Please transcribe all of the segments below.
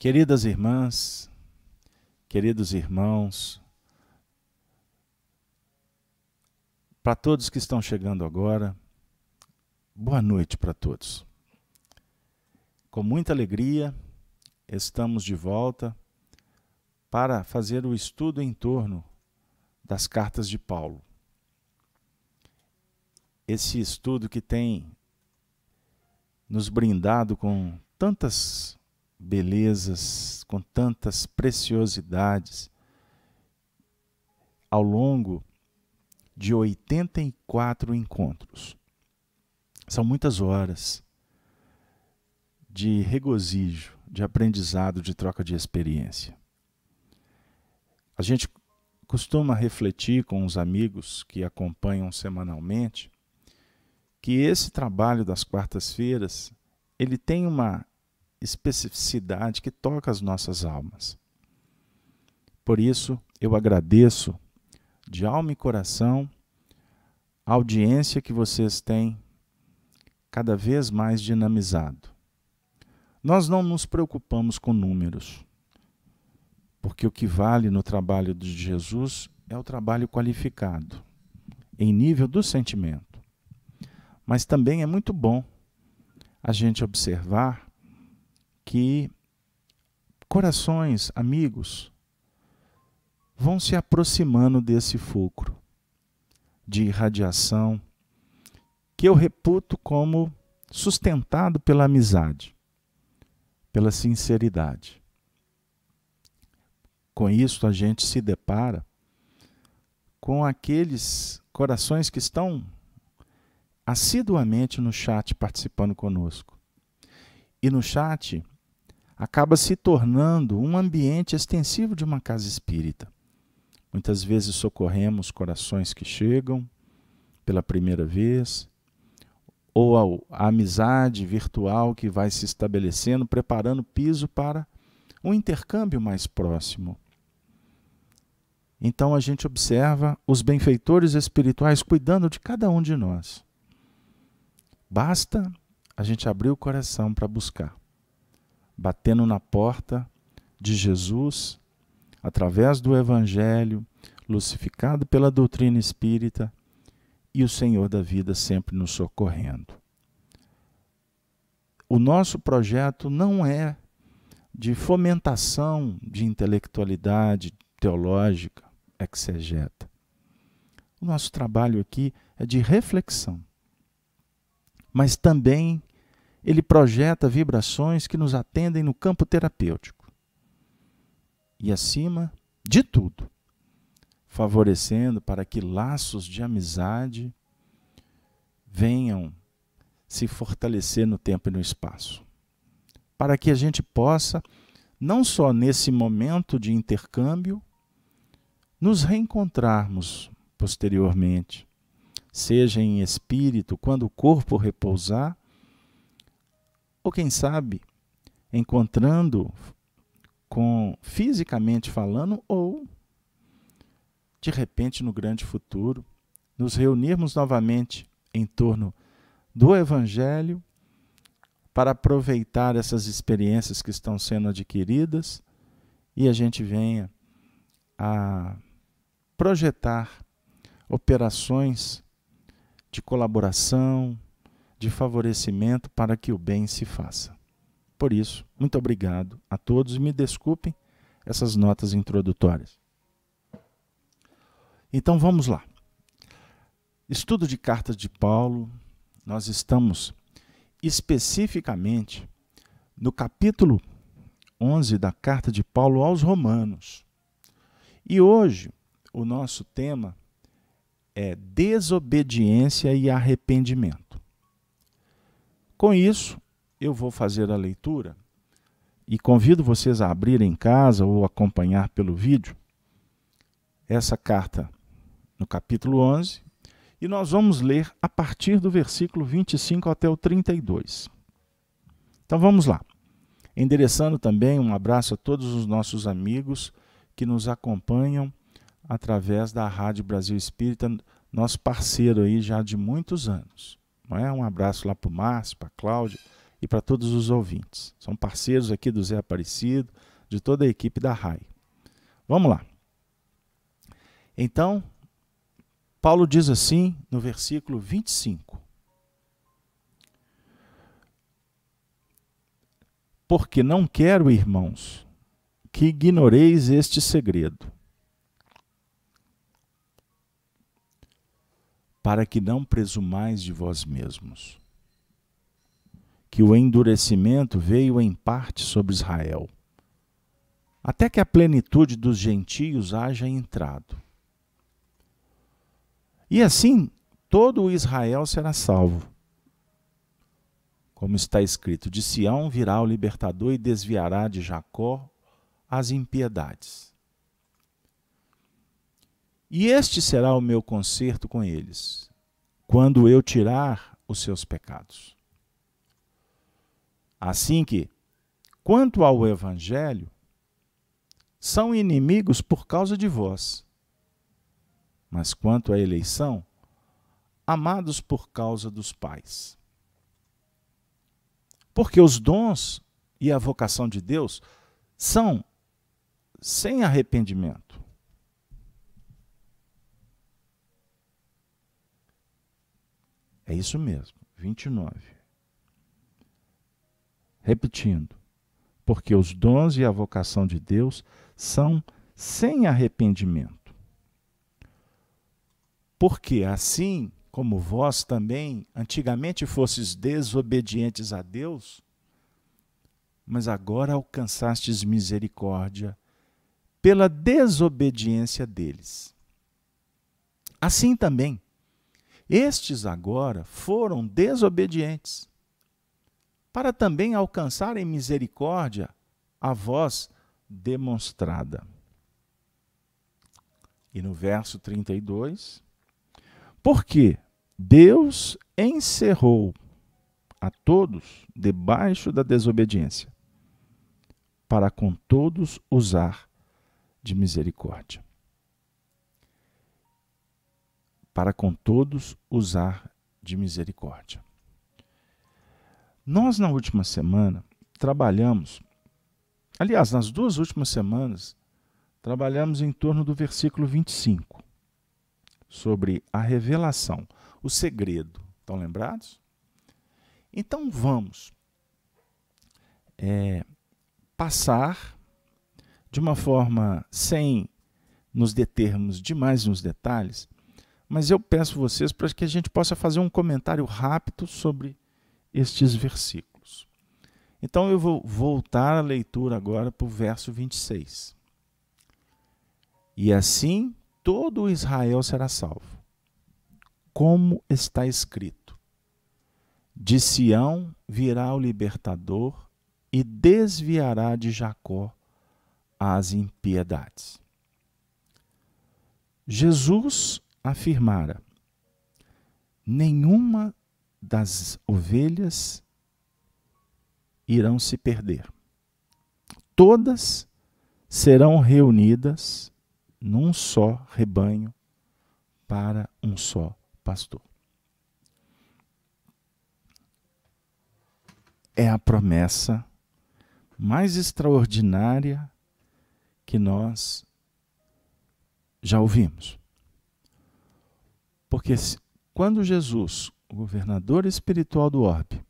Queridas irmãs, queridos irmãos, para todos que estão chegando agora, boa noite para todos. Com muita alegria, estamos de volta para fazer o estudo em torno das cartas de Paulo. Esse estudo que tem nos brindado com tantas belezas, com tantas preciosidades, ao longo de 84 encontros. São muitas horas de regozijo, de aprendizado, de troca de experiência. A gente costuma refletir com os amigos que acompanham semanalmente que esse trabalho das quartas-feiras ele tem uma especificidade que toca as nossas almas. Por isso, eu agradeço de alma e coração a audiência que vocês têm cada vez mais dinamizado. Nós não nos preocupamos com números, porque o que vale no trabalho de Jesus é o trabalho qualificado, em nível do sentimento. Mas também é muito bom a gente observar que corações, amigos, vão se aproximando desse fulcro de irradiação que eu reputo como sustentado pela amizade, pela sinceridade. Com isso, a gente se depara com aqueles corações que estão assiduamente no chat participando conosco. E no chat, acaba se tornando um ambiente extensivo de uma casa espírita. Muitas vezes socorremos corações que chegam pela primeira vez, ou a amizade virtual que vai se estabelecendo, preparando piso para um intercâmbio mais próximo. Então a gente observa os benfeitores espirituais cuidando de cada um de nós. Basta a gente abrir o coração para buscar batendo na porta de Jesus, através do Evangelho, lucificado pela doutrina espírita e o Senhor da vida sempre nos socorrendo. O nosso projeto não é de fomentação de intelectualidade teológica, exegeta. O nosso trabalho aqui é de reflexão, mas também ele projeta vibrações que nos atendem no campo terapêutico. E acima de tudo, favorecendo para que laços de amizade venham se fortalecer no tempo e no espaço. Para que a gente possa, não só nesse momento de intercâmbio, nos reencontrarmos posteriormente, seja em espírito, quando o corpo repousar, ou quem sabe encontrando com fisicamente falando ou de repente no grande futuro nos reunirmos novamente em torno do evangelho para aproveitar essas experiências que estão sendo adquiridas e a gente venha a projetar operações de colaboração, de favorecimento para que o bem se faça. Por isso, muito obrigado a todos e me desculpem essas notas introdutórias. Então vamos lá. Estudo de cartas de Paulo, nós estamos especificamente no capítulo 11 da carta de Paulo aos Romanos. E hoje o nosso tema é desobediência e arrependimento. Com isso, eu vou fazer a leitura e convido vocês a abrir em casa ou acompanhar pelo vídeo essa carta no capítulo 11 e nós vamos ler a partir do versículo 25 até o 32. Então vamos lá. Endereçando também um abraço a todos os nossos amigos que nos acompanham através da Rádio Brasil Espírita, nosso parceiro aí já de muitos anos. Não é? Um abraço lá para o Márcio, para a Cláudia e para todos os ouvintes. São parceiros aqui do Zé Aparecido, de toda a equipe da RAI. Vamos lá. Então, Paulo diz assim no versículo 25: Porque não quero, irmãos, que ignoreis este segredo para que não presumais de vós mesmos. Que o endurecimento veio em parte sobre Israel, até que a plenitude dos gentios haja entrado. E assim todo o Israel será salvo. Como está escrito, de Sião virá o libertador e desviará de Jacó as impiedades. E este será o meu conserto com eles, quando eu tirar os seus pecados. Assim que, quanto ao Evangelho, são inimigos por causa de vós, mas quanto à eleição, amados por causa dos pais. Porque os dons e a vocação de Deus são sem arrependimento É isso mesmo, 29. Repetindo, porque os dons e a vocação de Deus são sem arrependimento. Porque assim como vós também antigamente fostes desobedientes a Deus, mas agora alcançastes misericórdia pela desobediência deles. Assim também, estes agora foram desobedientes, para também alcançarem misericórdia a vós demonstrada. E no verso 32, porque Deus encerrou a todos debaixo da desobediência, para com todos usar de misericórdia. para com todos usar de misericórdia. Nós, na última semana, trabalhamos, aliás, nas duas últimas semanas, trabalhamos em torno do versículo 25, sobre a revelação, o segredo. Estão lembrados? Então vamos é, passar de uma forma sem nos determos demais nos detalhes mas eu peço vocês para que a gente possa fazer um comentário rápido sobre estes versículos. Então eu vou voltar a leitura agora para o verso 26. E assim todo Israel será salvo, como está escrito: De Sião virá o libertador e desviará de Jacó as impiedades. Jesus afirmara: Nenhuma das ovelhas irão se perder. Todas serão reunidas num só rebanho para um só pastor. É a promessa mais extraordinária que nós já ouvimos. Porque quando Jesus, o governador espiritual do orbe,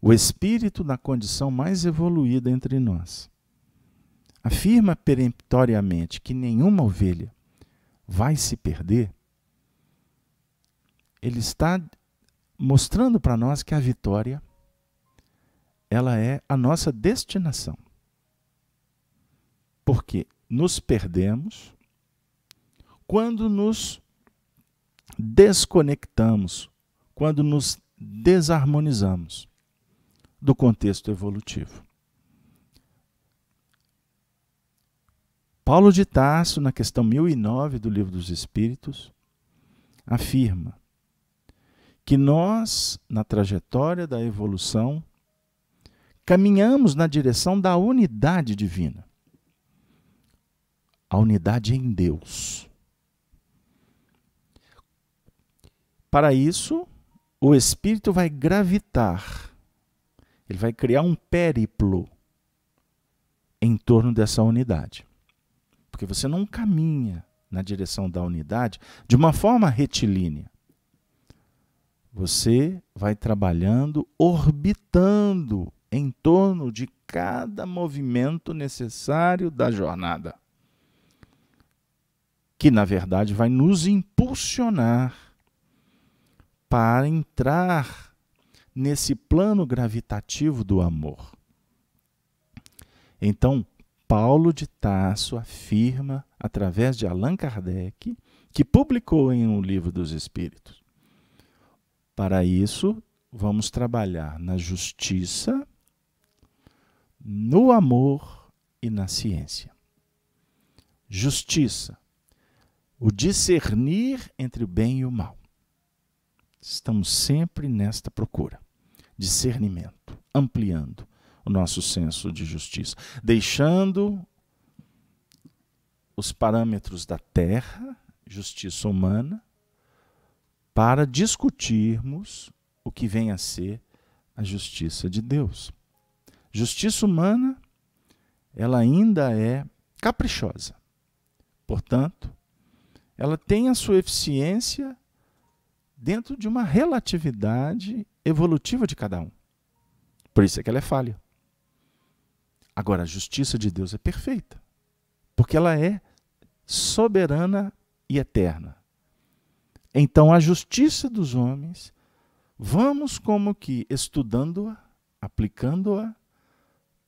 o espírito na condição mais evoluída entre nós, afirma peremptoriamente que nenhuma ovelha vai se perder, ele está mostrando para nós que a vitória ela é a nossa destinação. Porque nos perdemos quando nos desconectamos, quando nos desarmonizamos do contexto evolutivo. Paulo de Tarso, na questão 1009 do Livro dos Espíritos, afirma que nós, na trajetória da evolução, caminhamos na direção da unidade divina. A unidade em Deus. Para isso, o espírito vai gravitar, ele vai criar um périplo em torno dessa unidade. Porque você não caminha na direção da unidade de uma forma retilínea. Você vai trabalhando, orbitando em torno de cada movimento necessário da jornada, que na verdade vai nos impulsionar para entrar nesse plano gravitativo do amor. Então, Paulo de Tasso afirma, através de Allan Kardec, que publicou em um livro dos Espíritos. Para isso, vamos trabalhar na justiça, no amor e na ciência. Justiça, o discernir entre o bem e o mal. Estamos sempre nesta procura. Discernimento, ampliando o nosso senso de justiça, deixando os parâmetros da terra, justiça humana, para discutirmos o que vem a ser a justiça de Deus. Justiça humana, ela ainda é caprichosa. Portanto, ela tem a sua eficiência dentro de uma relatividade evolutiva de cada um. Por isso é que ela é falha. Agora, a justiça de Deus é perfeita, porque ela é soberana e eterna. Então, a justiça dos homens, vamos como que estudando-a, aplicando-a,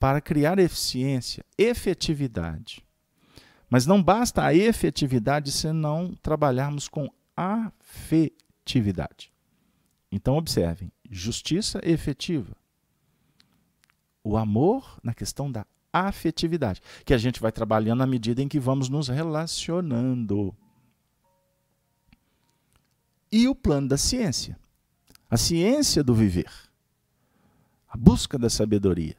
para criar eficiência, efetividade. Mas não basta a efetividade se não trabalharmos com afetividade efetividade. Então, observem: justiça efetiva. O amor na questão da afetividade, que a gente vai trabalhando à medida em que vamos nos relacionando. E o plano da ciência. A ciência do viver. A busca da sabedoria.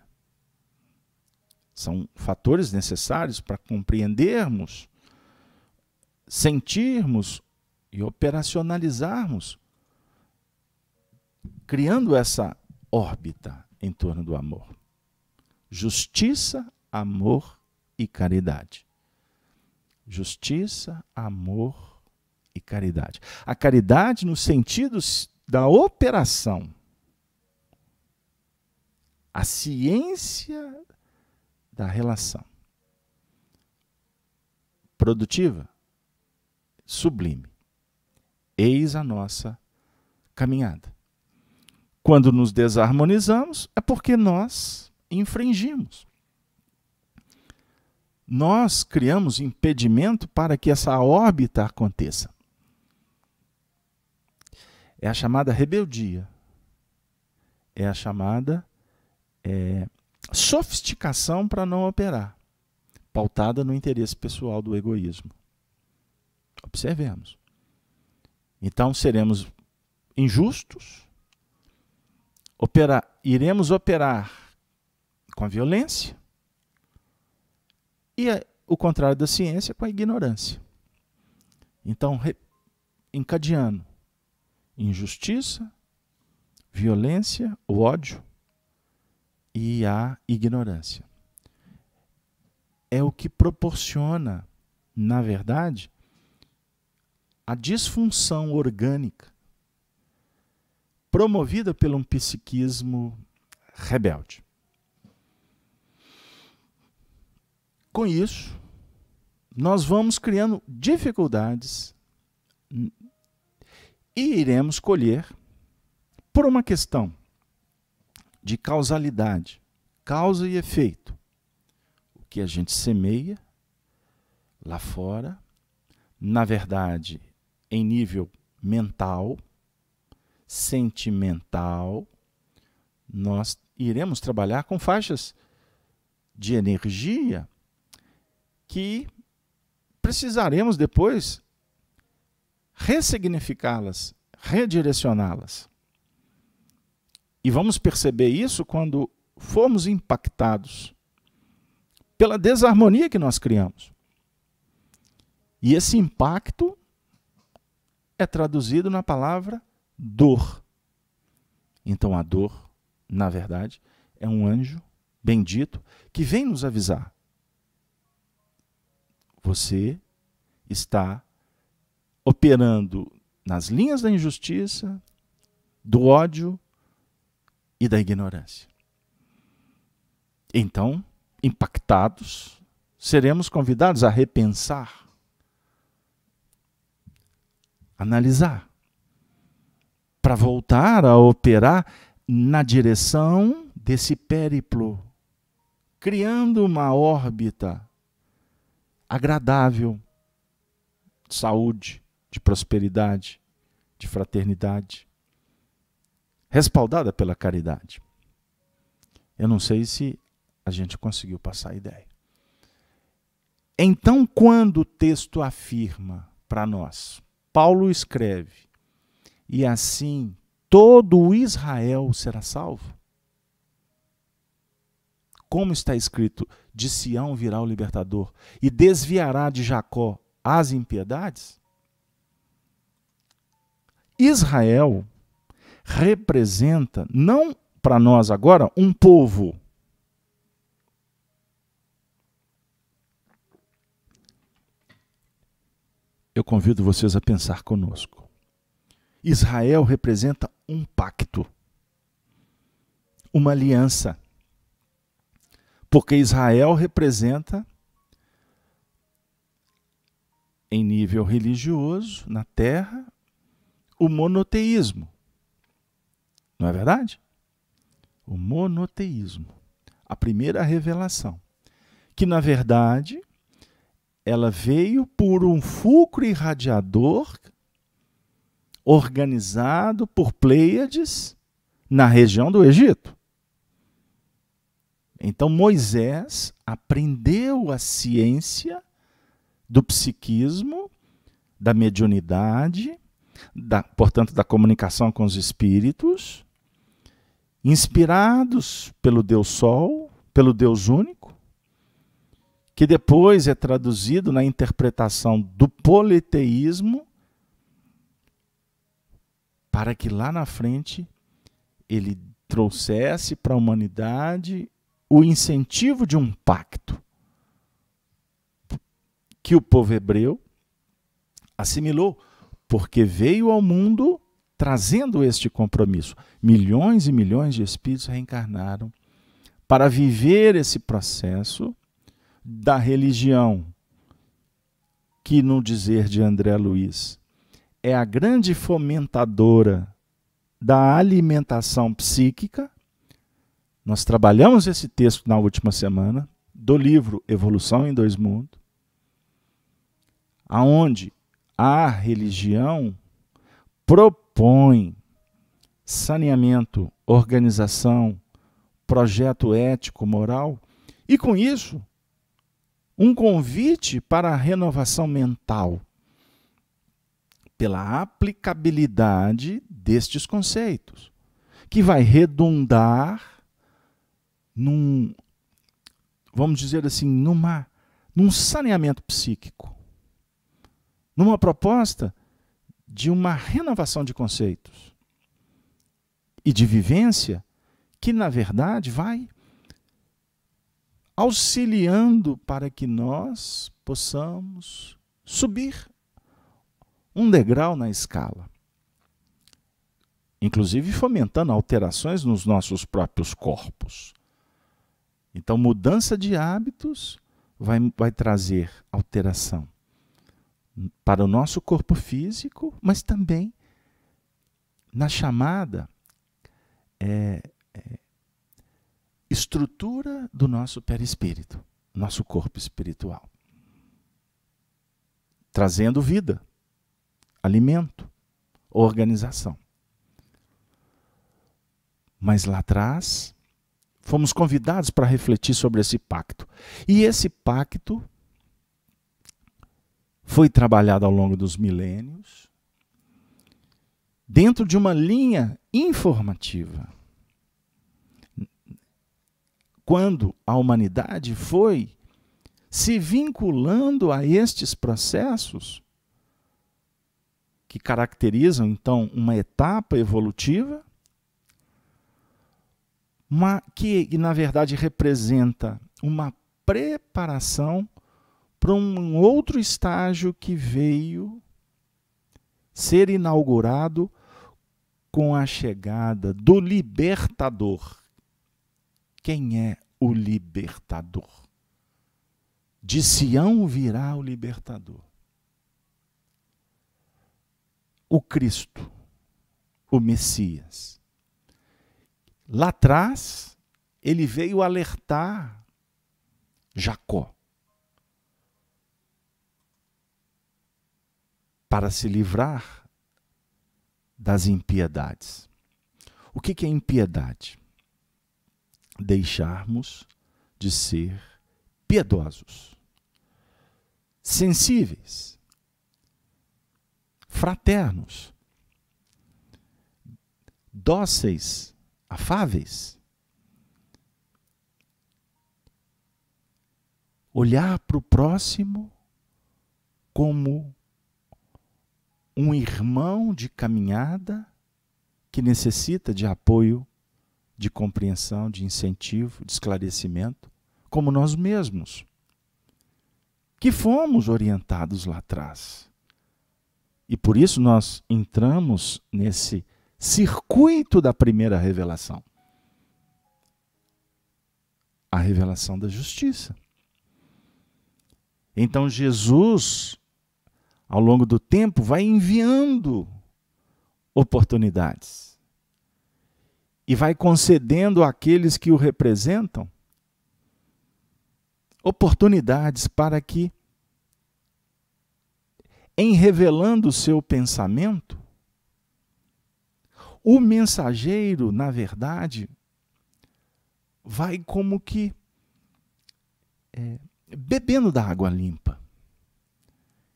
São fatores necessários para compreendermos, sentirmos e operacionalizarmos, criando essa órbita em torno do amor. Justiça, amor e caridade. Justiça, amor e caridade. A caridade no sentido da operação. A ciência da relação. Produtiva, sublime. Eis a nossa caminhada. Quando nos desarmonizamos, é porque nós infringimos. Nós criamos impedimento para que essa órbita aconteça. É a chamada rebeldia. É a chamada é, sofisticação para não operar, pautada no interesse pessoal do egoísmo. Observemos. Então seremos injustos, operar, iremos operar com a violência e o contrário da ciência com a ignorância. Então, re, encadeando injustiça, violência, o ódio e a ignorância. É o que proporciona, na verdade, a disfunção orgânica promovida pelo um psiquismo rebelde. Com isso, nós vamos criando dificuldades e iremos colher por uma questão de causalidade, causa e efeito. O que a gente semeia lá fora, na verdade, em nível mental, sentimental, nós iremos trabalhar com faixas de energia que precisaremos depois ressignificá-las, redirecioná-las. E vamos perceber isso quando formos impactados pela desarmonia que nós criamos. E esse impacto é traduzido na palavra dor. Então a dor, na verdade, é um anjo bendito que vem nos avisar. Você está operando nas linhas da injustiça, do ódio e da ignorância. Então, impactados, seremos convidados a repensar analisar, para voltar a operar na direção desse périplo, criando uma órbita agradável de saúde, de prosperidade, de fraternidade, respaldada pela caridade. Eu não sei se a gente conseguiu passar a ideia. Então, quando o texto afirma para nós Paulo escreve: E assim todo o Israel será salvo. Como está escrito: De Sião virá o libertador e desviará de Jacó as impiedades? Israel representa, não para nós agora, um povo eu convido vocês a pensar conosco. Israel representa um pacto, uma aliança, porque Israel representa, em nível religioso, na terra, o monoteísmo. Não é verdade? O monoteísmo, a primeira revelação, que na verdade ela veio por um fulcro irradiador organizado por Pleiades na região do Egito. Então Moisés aprendeu a ciência do psiquismo, da mediunidade, da, portanto, da comunicação com os espíritos, inspirados pelo Deus Sol, pelo Deus único que depois é traduzido na interpretação do politeísmo, para que lá na frente ele trouxesse para a humanidade o incentivo de um pacto que o povo hebreu assimilou, porque veio ao mundo trazendo este compromisso. Milhões e milhões de espíritos reencarnaram para viver esse processo da religião, que no dizer de André Luiz é a grande fomentadora da alimentação psíquica. Nós trabalhamos esse texto na última semana do livro Evolução em Dois Mundos, aonde a religião propõe saneamento, organização, projeto ético, moral, e com isso um convite para a renovação mental pela aplicabilidade destes conceitos, que vai redundar num, vamos dizer assim, numa, num saneamento psíquico, numa proposta de uma renovação de conceitos e de vivência que, na verdade, vai auxiliando para que nós possamos subir um degrau na escala, inclusive fomentando alterações nos nossos próprios corpos. Então, mudança de hábitos vai, vai trazer alteração para o nosso corpo físico, mas também na chamada é, estrutura do nosso perispírito, nosso corpo espiritual, trazendo vida, alimento, organização. Mas lá atrás, fomos convidados para refletir sobre esse pacto. E esse pacto foi trabalhado ao longo dos milênios dentro de uma linha informativa quando a humanidade foi se vinculando a estes processos que caracterizam então uma etapa evolutiva, uma, que na verdade representa uma preparação para um outro estágio que veio ser inaugurado com a chegada do libertador, quem é o libertador? De Sião virá o libertador. O Cristo, o Messias. Lá atrás, ele veio alertar Jacó para se livrar das impiedades. O que é impiedade? deixarmos de ser piedosos, sensíveis, fraternos, dóceis, afáveis. Olhar para o próximo como um irmão de caminhada que necessita de apoio de compreensão, de incentivo, de esclarecimento, como nós mesmos, que fomos orientados lá atrás. E por isso nós entramos nesse circuito da primeira revelação a revelação da justiça. Então Jesus, ao longo do tempo, vai enviando oportunidades e vai concedendo àqueles que o representam oportunidades para que, em revelando o seu pensamento, o mensageiro, na verdade, vai como que é, bebendo da água limpa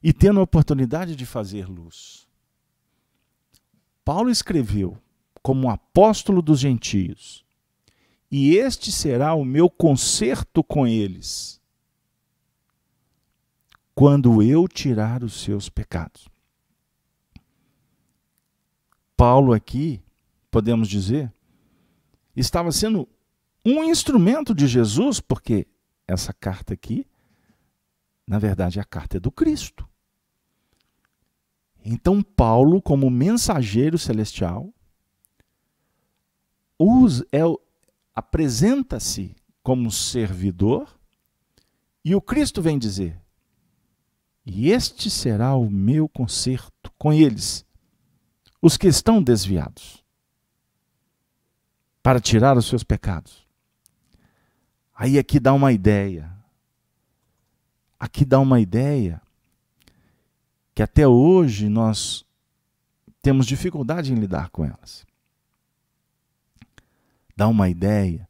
e tendo a oportunidade de fazer luz. Paulo escreveu como apóstolo dos gentios, e este será o meu conserto com eles, quando eu tirar os seus pecados. Paulo aqui, podemos dizer, estava sendo um instrumento de Jesus, porque essa carta aqui, na verdade, é a carta é do Cristo. Então, Paulo, como mensageiro celestial, é, apresenta-se como servidor, e o Cristo vem dizer: E este será o meu conserto com eles, os que estão desviados, para tirar os seus pecados. Aí aqui dá uma ideia. Aqui dá uma ideia que até hoje nós temos dificuldade em lidar com elas dá uma ideia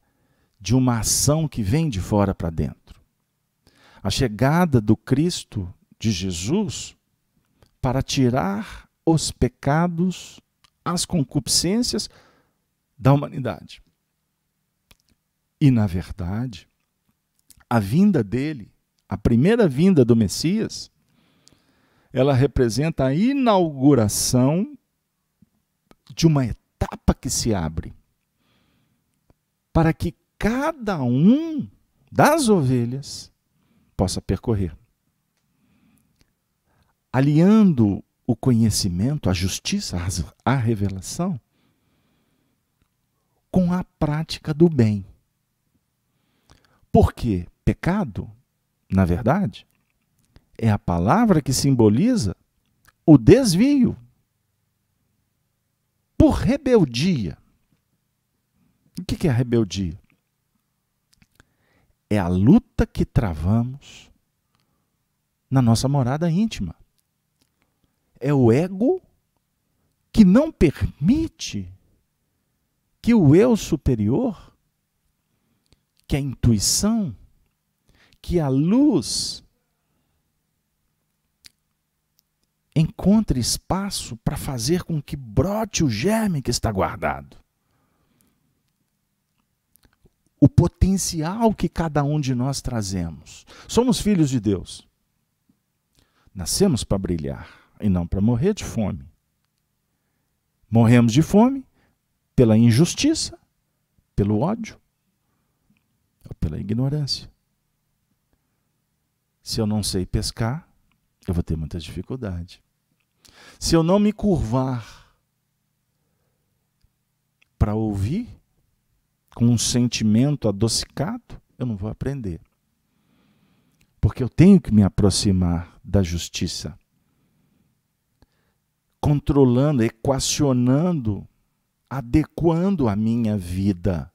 de uma ação que vem de fora para dentro. A chegada do Cristo de Jesus para tirar os pecados, as concupiscências da humanidade. E, na verdade, a vinda dele, a primeira vinda do Messias, ela representa a inauguração de uma etapa que se abre para que cada um das ovelhas possa percorrer. Aliando o conhecimento, a justiça, a revelação, com a prática do bem. Porque pecado, na verdade, é a palavra que simboliza o desvio por rebeldia o que é a rebeldia? É a luta que travamos na nossa morada íntima. É o ego que não permite que o eu superior, que a intuição, que a luz encontre espaço para fazer com que brote o germe que está guardado o potencial que cada um de nós trazemos. Somos filhos de Deus. Nascemos para brilhar e não para morrer de fome. Morremos de fome pela injustiça, pelo ódio ou pela ignorância. Se eu não sei pescar, eu vou ter muita dificuldade. Se eu não me curvar para ouvir, com um sentimento adocicado, eu não vou aprender. Porque eu tenho que me aproximar da justiça, controlando, equacionando, adequando a minha vida.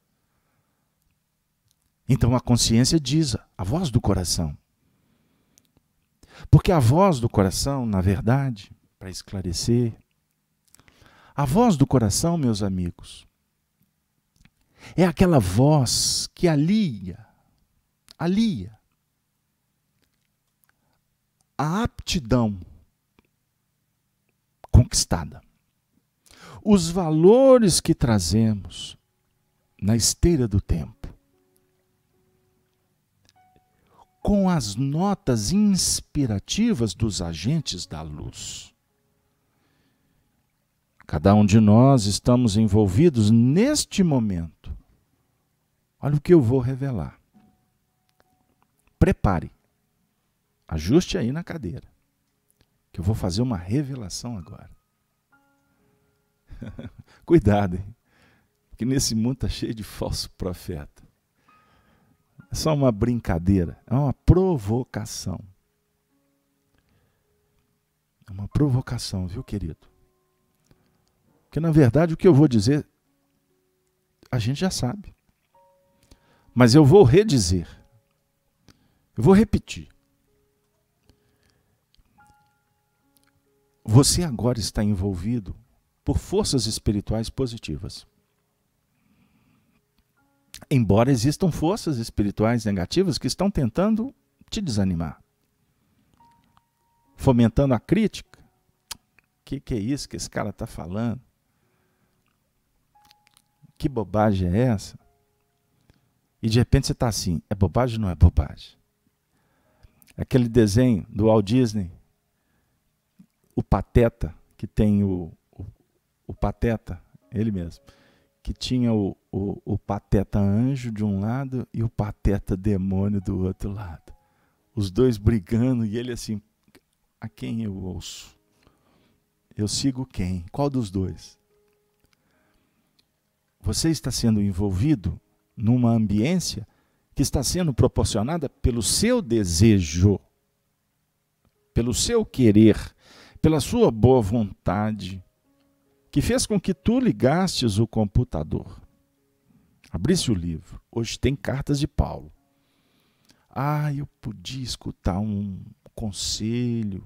Então a consciência diz, a voz do coração. Porque a voz do coração, na verdade, para esclarecer, a voz do coração, meus amigos, é aquela voz que alia, alia a aptidão conquistada. Os valores que trazemos na esteira do tempo, com as notas inspirativas dos agentes da luz. Cada um de nós estamos envolvidos neste momento Olha o que eu vou revelar. Prepare. Ajuste aí na cadeira. Que eu vou fazer uma revelação agora. Cuidado, hein? Que nesse mundo está cheio de falso profeta. É só uma brincadeira, é uma provocação. É uma provocação, viu, querido? Porque na verdade o que eu vou dizer, a gente já sabe. Mas eu vou redizer. Eu vou repetir. Você agora está envolvido por forças espirituais positivas. Embora existam forças espirituais negativas que estão tentando te desanimar, fomentando a crítica. O que, que é isso que esse cara está falando? Que bobagem é essa? E de repente você está assim: é bobagem ou não é bobagem? Aquele desenho do Walt Disney, o Pateta, que tem o, o, o Pateta, ele mesmo, que tinha o, o, o Pateta anjo de um lado e o Pateta demônio do outro lado. Os dois brigando e ele assim: a quem eu ouço? Eu sigo quem? Qual dos dois? Você está sendo envolvido numa ambiência que está sendo proporcionada pelo seu desejo, pelo seu querer, pela sua boa vontade, que fez com que tu ligastes o computador. Abrisse o livro. Hoje tem cartas de Paulo. Ah, eu podia escutar um conselho.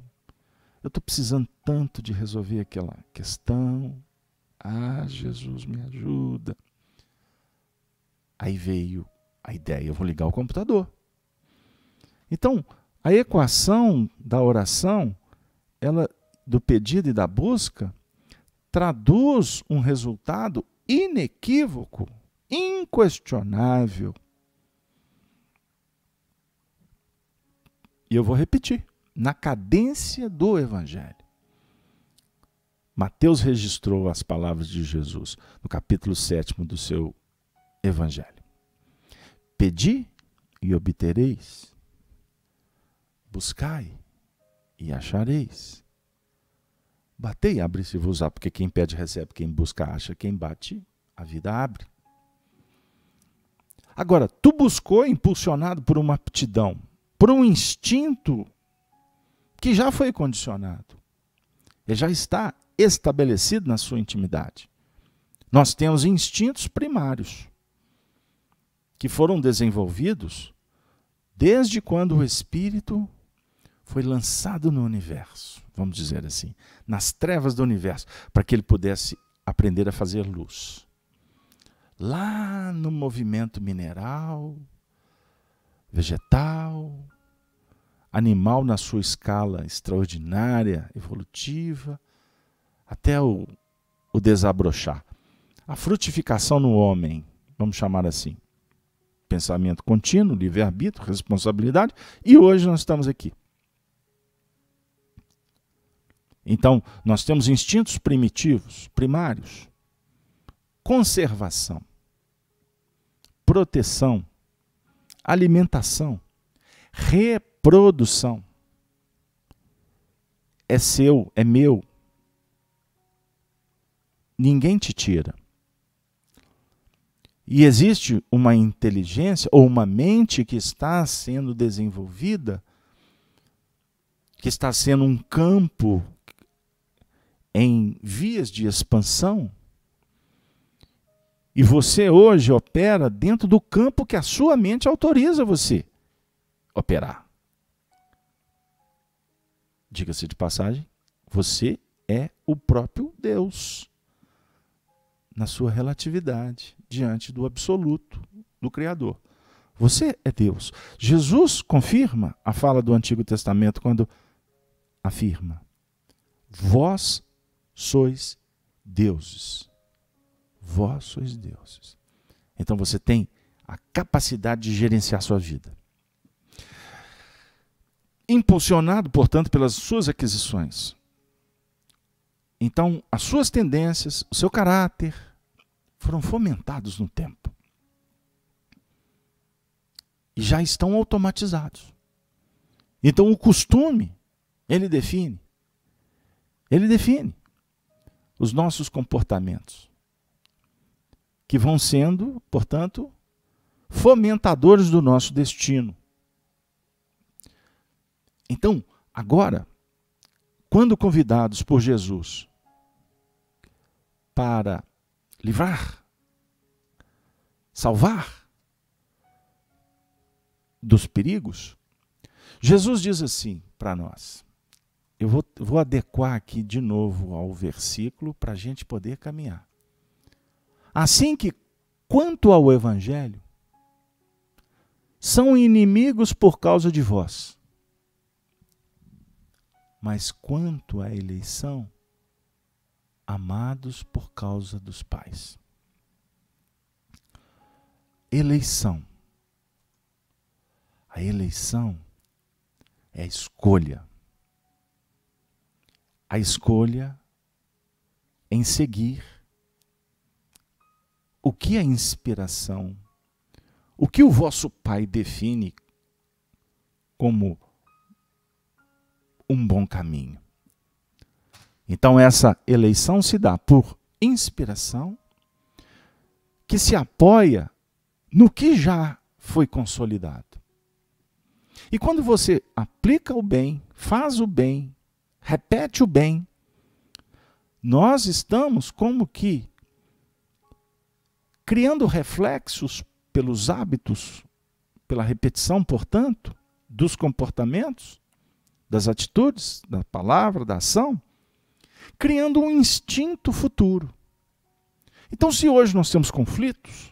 Eu estou precisando tanto de resolver aquela questão. Ah, Jesus, me ajuda. Aí veio a ideia, eu vou ligar o computador. Então, a equação da oração, ela do pedido e da busca, traduz um resultado inequívoco, inquestionável. E eu vou repetir, na cadência do Evangelho. Mateus registrou as palavras de Jesus no capítulo 7 do seu Evangelho. Pedi e obtereis. Buscai e achareis. Batei, abre-se-vos-á, porque quem pede, recebe, quem busca, acha, quem bate, a vida abre. Agora, tu buscou impulsionado por uma aptidão, por um instinto que já foi condicionado. Ele já está estabelecido na sua intimidade. Nós temos instintos primários que foram desenvolvidos desde quando o Espírito foi lançado no universo, vamos dizer assim, nas trevas do universo, para que ele pudesse aprender a fazer luz. Lá no movimento mineral, vegetal, animal na sua escala extraordinária, evolutiva, até o, o desabrochar. A frutificação no homem, vamos chamar assim pensamento contínuo, livre-arbítrio, responsabilidade, e hoje nós estamos aqui. Então, nós temos instintos primitivos, primários, conservação, proteção, alimentação, reprodução. É seu, é meu. Ninguém te tira. E existe uma inteligência ou uma mente que está sendo desenvolvida, que está sendo um campo em vias de expansão. E você hoje opera dentro do campo que a sua mente autoriza você operar. Diga-se de passagem, você é o próprio Deus na sua relatividade diante do absoluto do Criador. Você é Deus. Jesus confirma a fala do Antigo Testamento quando afirma: Vós sois deuses. Vós sois deuses. Então você tem a capacidade de gerenciar sua vida. Impulsionado, portanto, pelas suas aquisições. Então, as suas tendências, o seu caráter, foram fomentados no tempo e já estão automatizados. Então o costume, ele define. Ele define os nossos comportamentos, que vão sendo, portanto, fomentadores do nosso destino. Então, agora, quando convidados por Jesus para livrar, salvar dos perigos. Jesus diz assim para nós. Eu vou, vou adequar aqui de novo ao versículo para a gente poder caminhar. Assim que, quanto ao Evangelho, são inimigos por causa de vós. Mas quanto à eleição, amados por causa dos pais. Eleição. A eleição é a escolha. A escolha em seguir o que a é inspiração, o que o vosso pai define como um bom caminho. Então, essa eleição se dá por inspiração que se apoia no que já foi consolidado. E quando você aplica o bem, faz o bem, repete o bem, nós estamos como que criando reflexos pelos hábitos, pela repetição, portanto, dos comportamentos, das atitudes, da palavra, da ação, criando um instinto futuro. Então, se hoje nós temos conflitos,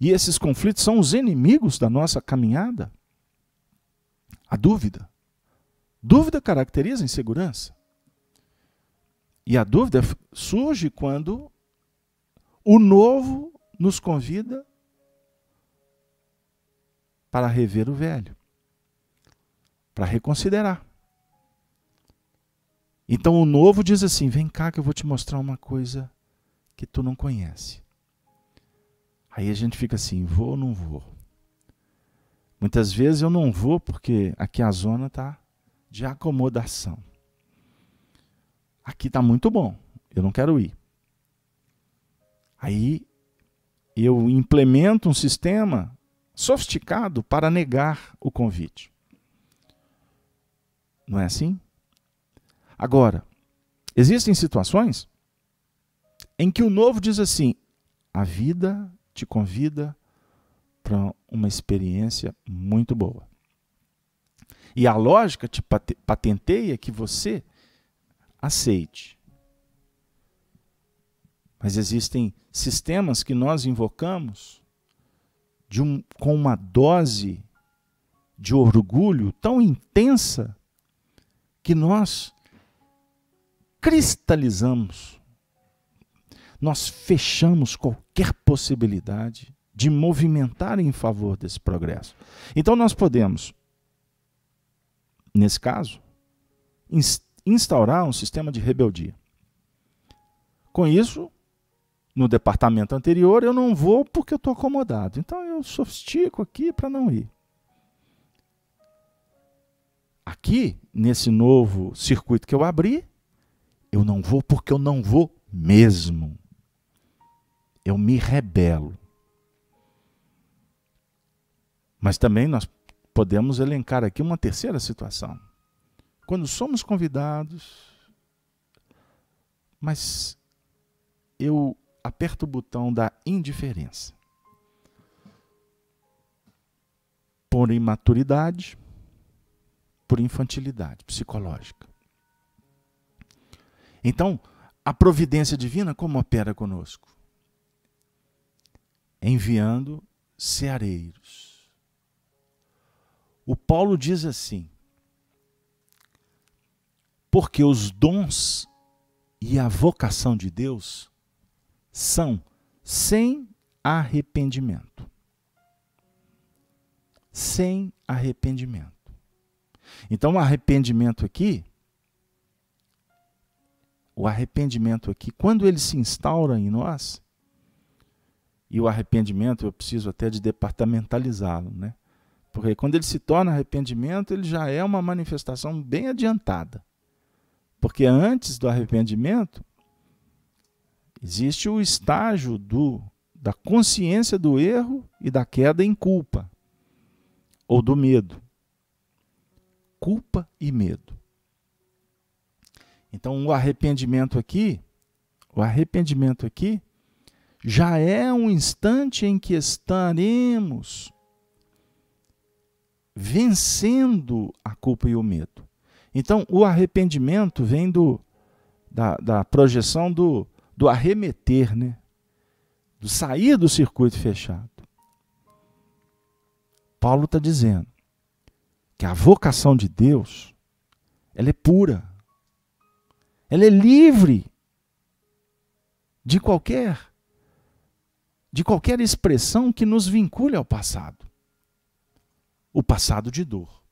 e esses conflitos são os inimigos da nossa caminhada, a dúvida. Dúvida caracteriza insegurança. E a dúvida surge quando o novo nos convida para rever o velho, para reconsiderar. Então o novo diz assim: vem cá que eu vou te mostrar uma coisa que tu não conhece. Aí a gente fica assim: vou ou não vou? Muitas vezes eu não vou porque aqui a zona está de acomodação. Aqui está muito bom, eu não quero ir. Aí eu implemento um sistema sofisticado para negar o convite. Não é assim? Agora, existem situações em que o novo diz assim: a vida te convida para uma experiência muito boa. E a lógica te patenteia que você aceite. Mas existem sistemas que nós invocamos um, com uma dose de orgulho tão intensa que nós cristalizamos, nós fechamos qualquer possibilidade de movimentar em favor desse progresso. Então nós podemos, nesse caso, instaurar um sistema de rebeldia. Com isso, no departamento anterior, eu não vou porque eu estou acomodado. Então eu sofistico aqui para não ir. Aqui, nesse novo circuito que eu abri, eu não vou porque eu não vou mesmo. Eu me rebelo. Mas também nós podemos elencar aqui uma terceira situação. Quando somos convidados, mas eu aperto o botão da indiferença. Por imaturidade, por infantilidade psicológica. Então, a providência divina como opera conosco? Enviando ceareiros. O Paulo diz assim: porque os dons e a vocação de Deus são sem arrependimento. Sem arrependimento. Então, arrependimento aqui o arrependimento aqui, quando ele se instaura em nós, e o arrependimento eu preciso até de departamentalizá-lo, né? Porque quando ele se torna arrependimento, ele já é uma manifestação bem adiantada. Porque antes do arrependimento, existe o estágio do, da consciência do erro e da queda em culpa, ou do medo. Culpa e medo. Então, o arrependimento aqui, o arrependimento aqui, já é um instante em que estaremos vencendo a culpa e o medo. Então, o arrependimento vem do, da, da projeção do, do arremeter, né? do sair do circuito fechado. Paulo está dizendo que a vocação de Deus ela é pura. Ela é livre de qualquer de qualquer expressão que nos vincule ao passado. O passado de dor.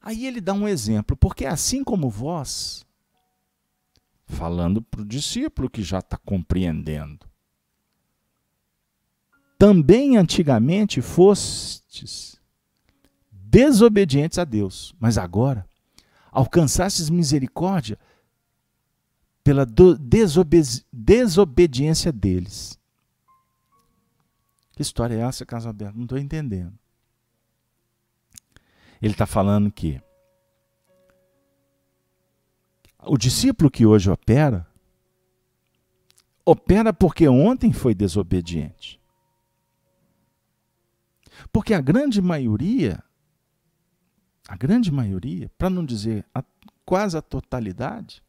Aí ele dá um exemplo, porque assim como vós, falando para o discípulo que já está compreendendo, também antigamente fostes desobedientes a Deus, mas agora Alcançasses misericórdia pela desobediência deles. Que história é essa, Casa Aberta? Não estou entendendo. Ele está falando que o discípulo que hoje opera, opera porque ontem foi desobediente. Porque a grande maioria a grande maioria, para não dizer a, quase a totalidade,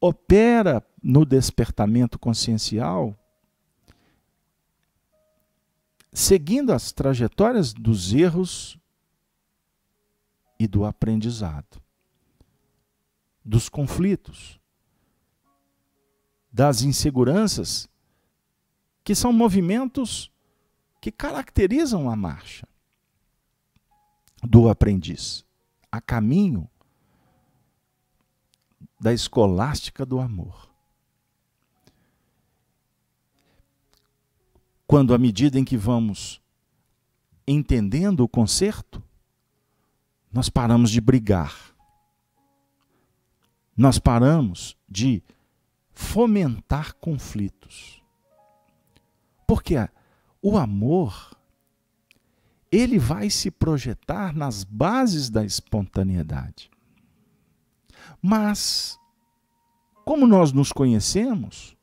opera no despertamento consciencial seguindo as trajetórias dos erros e do aprendizado, dos conflitos, das inseguranças, que são movimentos que caracterizam a marcha do aprendiz, a caminho da escolástica do amor. Quando, à medida em que vamos entendendo o conserto, nós paramos de brigar, nós paramos de fomentar conflitos. Porque o amor ele vai se projetar nas bases da espontaneidade. Mas, como nós nos conhecemos,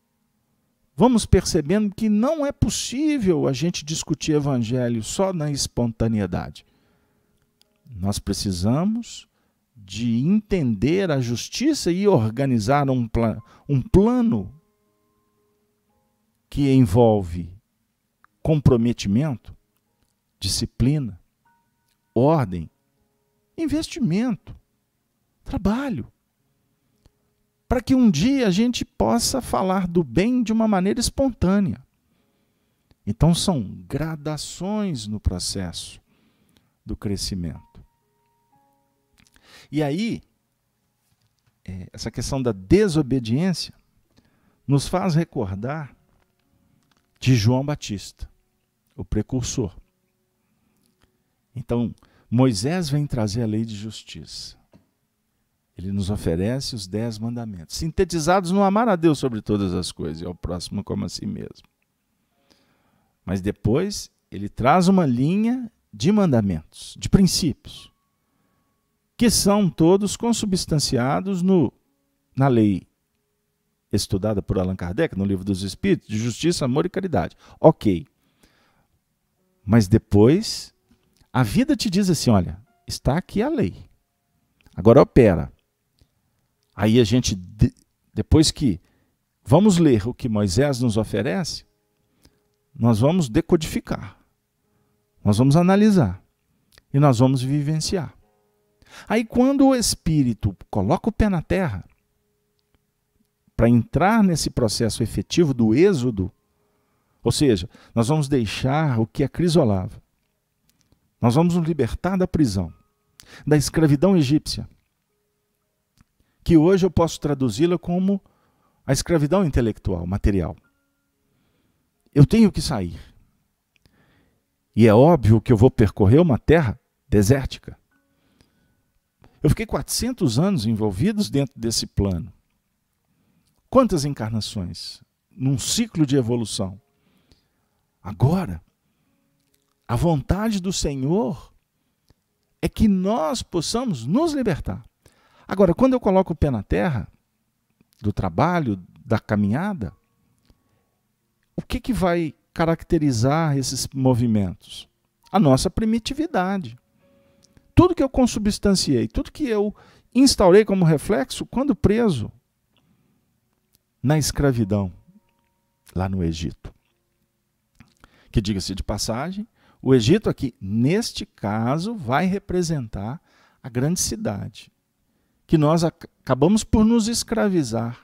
vamos percebendo que não é possível a gente discutir evangelho só na espontaneidade. Nós precisamos de entender a justiça e organizar um, pla um plano que envolve comprometimento, disciplina, ordem, investimento, trabalho. Para que um dia a gente possa falar do bem de uma maneira espontânea. Então são gradações no processo do crescimento. E aí, é, essa questão da desobediência nos faz recordar de João Batista, o precursor. Então, Moisés vem trazer a lei de justiça. Ele nos oferece os dez mandamentos, sintetizados no amar a Deus sobre todas as coisas e ao próximo como a si mesmo. Mas depois ele traz uma linha de mandamentos, de princípios, que são todos consubstanciados no, na lei estudada por Allan Kardec no Livro dos Espíritos, de Justiça, Amor e Caridade. Ok. Mas depois a vida te diz assim: olha, está aqui a lei. Agora opera. Aí a gente, depois que vamos ler o que Moisés nos oferece, nós vamos decodificar, nós vamos analisar e nós vamos vivenciar. Aí, quando o Espírito coloca o pé na terra, para entrar nesse processo efetivo do êxodo, ou seja, nós vamos deixar o que acrisolava, nós vamos nos libertar da prisão, da escravidão egípcia, que hoje eu posso traduzi-la como a escravidão intelectual, material. Eu tenho que sair. E é óbvio que eu vou percorrer uma terra desértica. Eu fiquei 400 anos envolvidos dentro desse plano. Quantas encarnações num ciclo de evolução? Agora, a vontade do Senhor é que nós possamos nos libertar. Agora, quando eu coloco o pé na terra, do trabalho, da caminhada, o que, que vai caracterizar esses movimentos? A nossa primitividade. Tudo que eu consubstanciei, tudo que eu instaurei como reflexo quando preso na escravidão, lá no Egito. Que, diga-se de passagem, o Egito aqui, neste caso, vai representar a grande cidade, que nós acabamos por nos escravizar.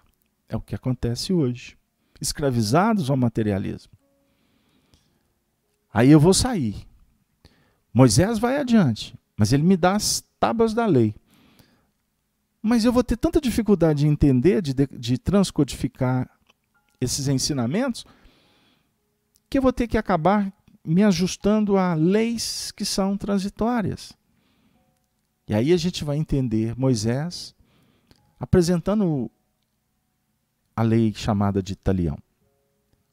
É o que acontece hoje. Escravizados ao materialismo. Aí eu vou sair. Moisés vai adiante, mas ele me dá as tábuas da lei. Mas eu vou ter tanta dificuldade de entender, de, de transcodificar esses ensinamentos, que eu vou ter que acabar me ajustando a leis que são transitórias. E aí a gente vai entender Moisés apresentando a lei chamada de talião.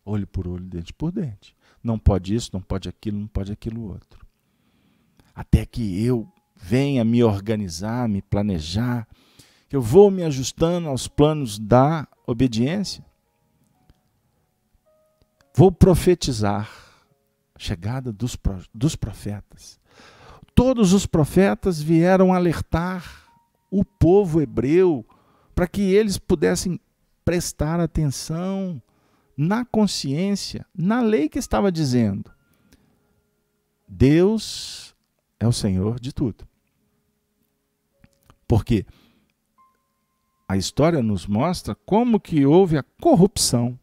Olho por olho, dente por dente. Não pode isso, não pode aquilo, não pode aquilo outro. Até que eu venha me organizar, me planejar, eu vou me ajustando aos planos da obediência. Vou profetizar chegada dos, dos profetas. Todos os profetas vieram alertar o povo hebreu para que eles pudessem prestar atenção na consciência, na lei que estava dizendo. Deus é o Senhor de tudo. Porque a história nos mostra como que houve a corrupção,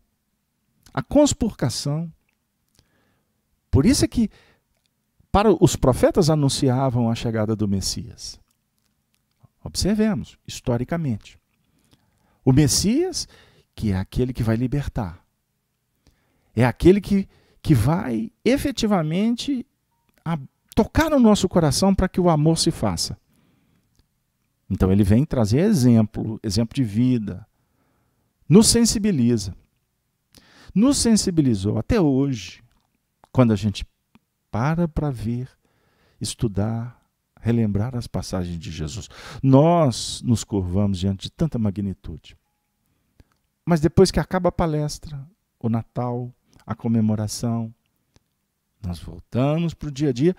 a conspurcação por isso é que para os profetas anunciavam a chegada do Messias. Observemos, historicamente. O Messias, que é aquele que vai libertar, é aquele que, que vai efetivamente a, tocar no nosso coração para que o amor se faça. Então ele vem trazer exemplo, exemplo de vida, nos sensibiliza. Nos sensibilizou até hoje. Quando a gente para para ver, estudar, relembrar as passagens de Jesus, nós nos curvamos diante de tanta magnitude. Mas depois que acaba a palestra, o Natal, a comemoração, nós voltamos para o dia a dia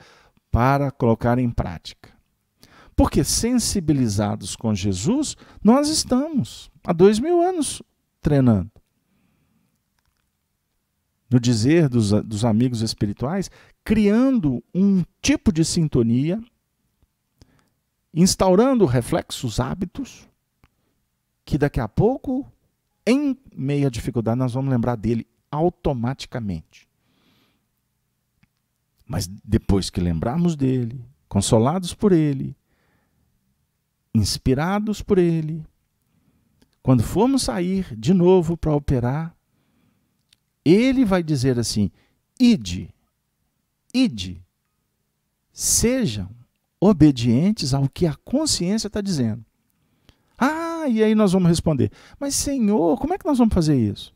para colocar em prática. Porque sensibilizados com Jesus, nós estamos há dois mil anos treinando no dizer dos, dos amigos espirituais, criando um tipo de sintonia, instaurando reflexos, hábitos, que daqui a pouco, em meia dificuldade, nós vamos lembrar dele automaticamente. Mas depois que lembrarmos dele, consolados por ele, inspirados por ele, quando formos sair de novo para operar, ele vai dizer assim: ide, ide, sejam obedientes ao que a consciência está dizendo. Ah, e aí nós vamos responder: Mas, Senhor, como é que nós vamos fazer isso?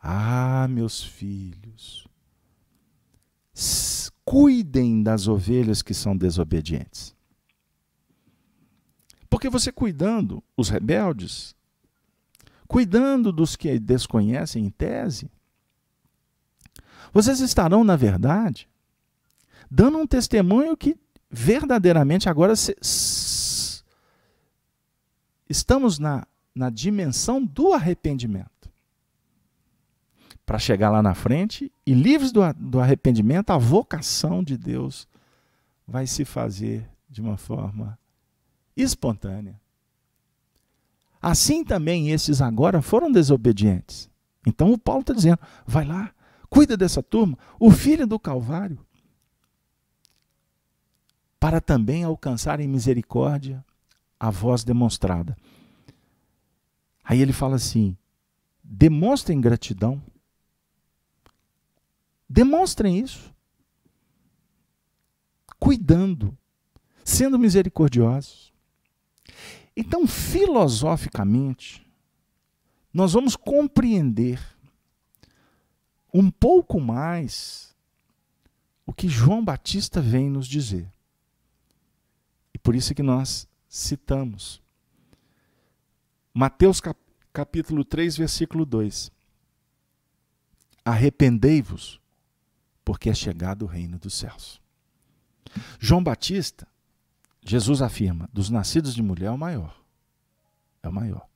Ah, meus filhos, cuidem das ovelhas que são desobedientes. Porque você cuidando os rebeldes, cuidando dos que desconhecem em tese, vocês estarão, na verdade, dando um testemunho que verdadeiramente agora se, estamos na, na dimensão do arrependimento. Para chegar lá na frente e livres do, do arrependimento, a vocação de Deus vai se fazer de uma forma espontânea. Assim também esses agora foram desobedientes. Então o Paulo está dizendo: vai lá, cuida dessa turma, o filho do Calvário, para também alcançar em misericórdia a voz demonstrada. Aí ele fala assim: demonstrem gratidão. Demonstrem isso. Cuidando, sendo misericordiosos. Então, filosoficamente, nós vamos compreender um pouco mais o que João Batista vem nos dizer. E por isso é que nós citamos Mateus capítulo 3, versículo 2. Arrependei-vos, porque é chegado o reino dos céus. João Batista Jesus afirma: dos nascidos de mulher é o maior. É o maior.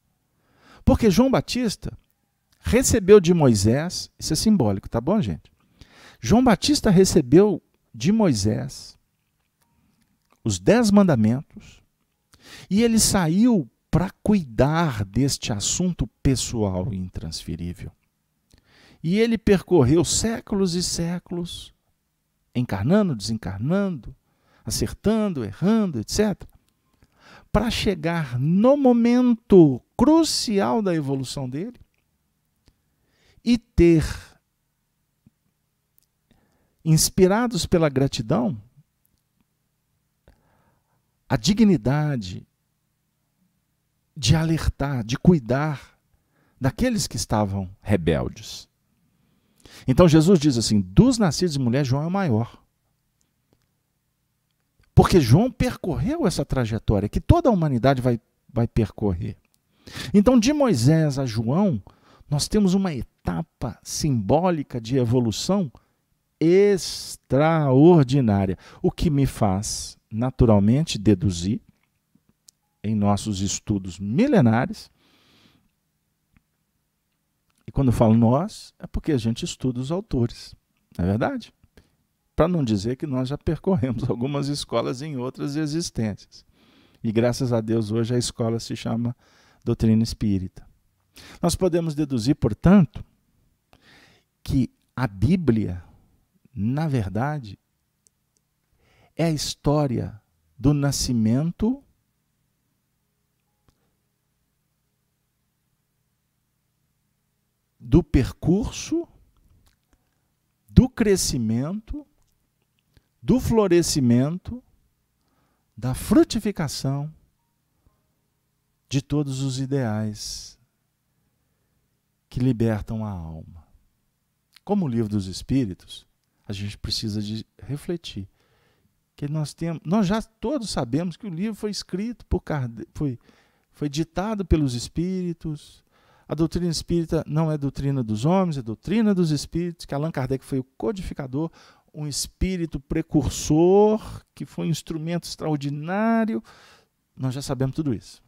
Porque João Batista recebeu de Moisés, isso é simbólico, tá bom, gente? João Batista recebeu de Moisés os dez mandamentos e ele saiu para cuidar deste assunto pessoal e intransferível. E ele percorreu séculos e séculos, encarnando, desencarnando, acertando, errando, etc., para chegar no momento crucial da evolução dele e ter, inspirados pela gratidão, a dignidade de alertar, de cuidar daqueles que estavam rebeldes. Então Jesus diz assim: dos nascidos de mulher, João é o maior. Porque João percorreu essa trajetória que toda a humanidade vai, vai percorrer. Então, de Moisés a João, nós temos uma etapa simbólica de evolução extraordinária, o que me faz naturalmente deduzir em nossos estudos milenares. E quando eu falo nós, é porque a gente estuda os autores, não é verdade? Para não dizer que nós já percorremos algumas escolas em outras existências. E graças a Deus hoje a escola se chama doutrina espírita. Nós podemos deduzir, portanto, que a Bíblia, na verdade, é a história do nascimento do percurso, do crescimento do florescimento, da frutificação de todos os ideais que libertam a alma. Como o livro dos Espíritos, a gente precisa de refletir que nós temos, nós já todos sabemos que o livro foi escrito por foi foi ditado pelos espíritos. A doutrina espírita não é doutrina dos homens, é doutrina dos espíritos, que Allan Kardec foi o codificador, um espírito precursor, que foi um instrumento extraordinário. Nós já sabemos tudo isso.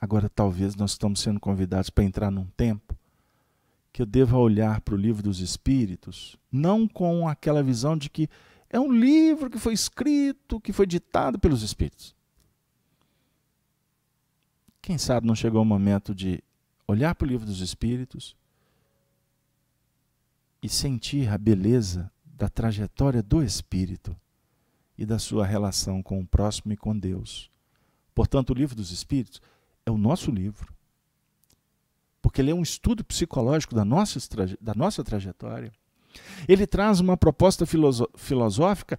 Agora, talvez nós estamos sendo convidados para entrar num tempo que eu deva olhar para o livro dos Espíritos, não com aquela visão de que é um livro que foi escrito, que foi ditado pelos Espíritos. Quem sabe não chegou o momento de olhar para o livro dos Espíritos e sentir a beleza da trajetória do espírito e da sua relação com o próximo e com Deus. Portanto, o livro dos espíritos é o nosso livro. Porque ele é um estudo psicológico da nossa, da nossa trajetória. Ele traz uma proposta filosófica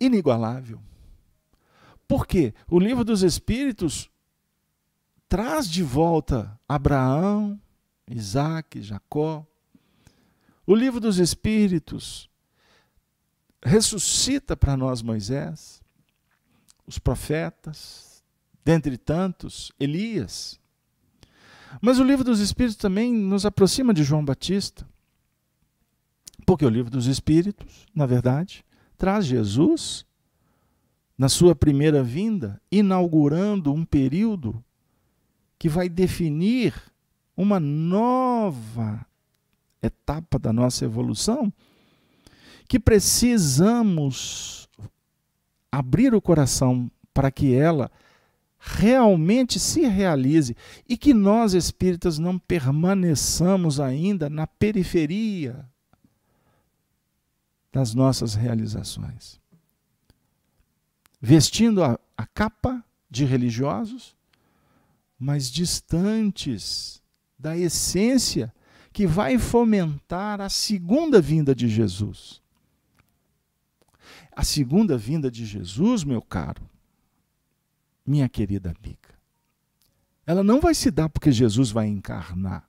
inigualável. Por quê? O livro dos Espíritos traz de volta Abraão, Isaac, Jacó. O livro dos Espíritos ressuscita para nós Moisés, os profetas, dentre tantos, Elias. Mas o livro dos Espíritos também nos aproxima de João Batista, porque o livro dos Espíritos, na verdade, traz Jesus na sua primeira vinda, inaugurando um período que vai definir uma nova etapa da nossa evolução, que precisamos abrir o coração para que ela realmente se realize e que nós espíritas não permaneçamos ainda na periferia das nossas realizações. Vestindo a, a capa de religiosos, mas distantes da essência que vai fomentar a segunda vinda de Jesus. A segunda vinda de Jesus, meu caro, minha querida amiga, ela não vai se dar porque Jesus vai encarnar.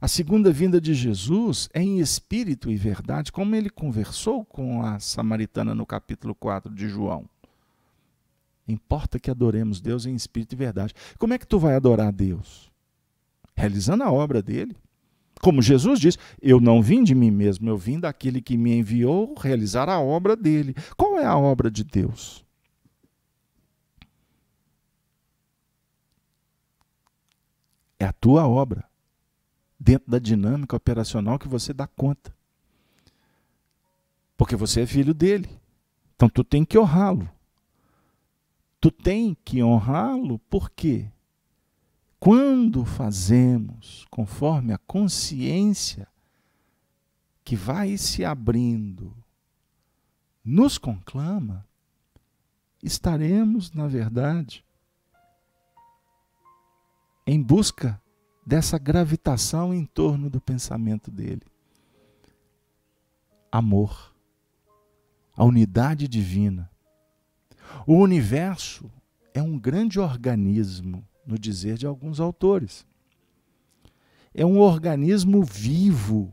A segunda vinda de Jesus é em espírito e verdade, como ele conversou com a samaritana no capítulo 4 de João. Importa que adoremos Deus em espírito e verdade. Como é que tu vai adorar Deus? realizando a obra dele. Como Jesus disse, eu não vim de mim mesmo, eu vim daquele que me enviou realizar a obra dele. Qual é a obra de Deus? É a tua obra, dentro da dinâmica operacional que você dá conta. Porque você é filho dele. Então tu tem que honrá-lo. Tu tem que honrá-lo por quê? Quando fazemos conforme a consciência que vai se abrindo nos conclama, estaremos, na verdade, em busca dessa gravitação em torno do pensamento dele. Amor, a unidade divina. O universo é um grande organismo no dizer de alguns autores. É um organismo vivo.